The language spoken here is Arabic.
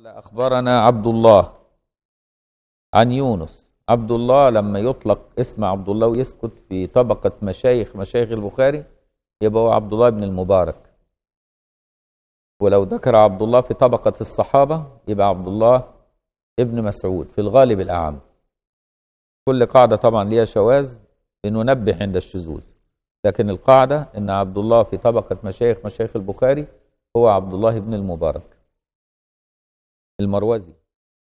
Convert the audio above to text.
قال أخبرنا عبد الله عن يونس عبد الله لما يطلق اسم عبد الله ويسكت في طبقة مشايخ مشايخ البخاري يبقى هو عبد الله بن المبارك ولو ذكر عبد الله في طبقة الصحابة يبقى عبد الله ابن مسعود في الغالب الأعم كل قاعدة طبعا ليها شواذ لننبه عند الشذوذ لكن القاعدة أن عبد الله في طبقة مشايخ مشايخ البخاري هو عبد الله بن المبارك المروزي